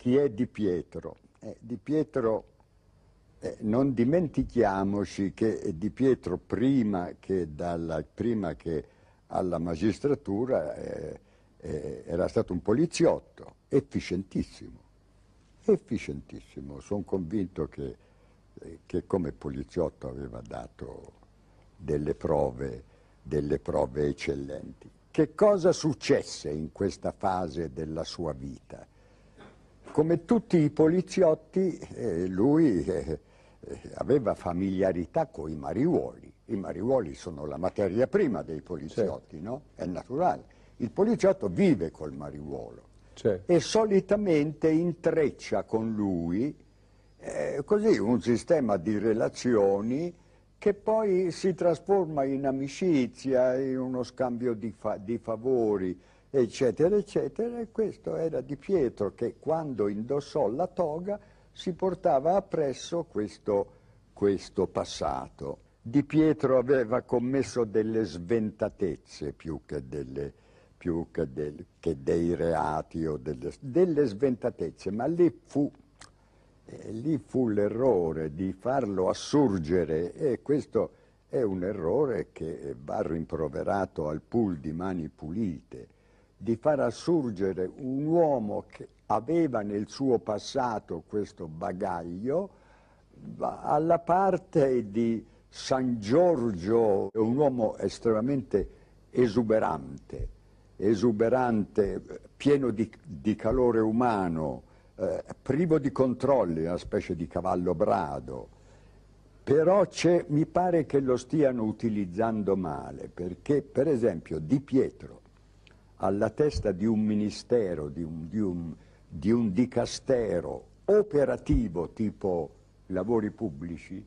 chi è Di Pietro? Eh, di Pietro, eh, non dimentichiamoci che Di Pietro prima che, dalla, prima che alla magistratura eh, eh era stato un poliziotto, efficientissimo, efficientissimo. Sono convinto che, eh, che, come poliziotto aveva dato delle prove, delle prove eccellenti. Che cosa successe in questa fase della sua vita? Come tutti i poliziotti, eh, lui eh, eh aveva familiarità con i mariuoli. I mariuoli sono la materia prima dei poliziotti, certo. no? È naturale. Il poliziotto vive col mariuolo certo. e solitamente intreccia con lui eh, così un sistema di relazioni che poi si trasforma in amicizia, in uno scambio di, fa di favori, eccetera, eccetera, e questo era di Pietro che quando indossò la toga si portava appresso questo, questo passato. Di Pietro aveva commesso delle sventatezze più che, delle, più che, del, che dei reati o delle, delle sventatezze, ma lì fu e eh, lì fu l'errore di farlo assurgere e questo è un errore che va rimproverato al pool di mani pulite di far assurgere un uomo che aveva nel suo passato questo bagaglio alla parte di San Giorgio, un uomo estremamente esuberante, esuberante, pieno di, di calore umano, eh, privo di controlli, una specie di cavallo brado. Però mi pare che lo stiano utilizzando male, perché per esempio Di Pietro, alla testa di un ministero, di un, di un, di un dicastero operativo tipo lavori pubblici,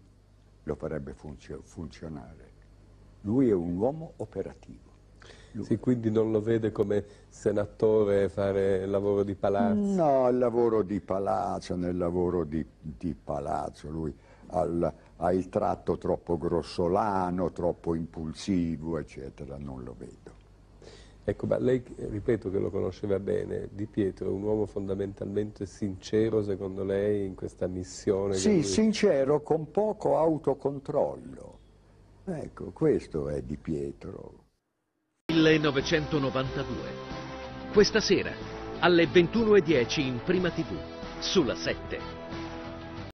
lo farebbe funzio- funzionare. Lui è un uomo operativo. Lui. Sì, quindi non lo vede come senatore fare il lavoro di palazzo? No, il lavoro di palazzo, nel lavoro di, di palazzo, lui al, ha il tratto troppo grossolano, troppo impulsivo, eccetera, non lo vedo. Ecco, ma lei, eh, ripeto che lo conosceva bene, Di Pietro è un uomo fondamentalmente sincero, secondo lei, in questa missione? Sì, lui... sincero, con poco autocontrollo. Ecco, questo è Di Pietro. 1992. Questa sera, alle 21.10 in Prima TV, sulla 7.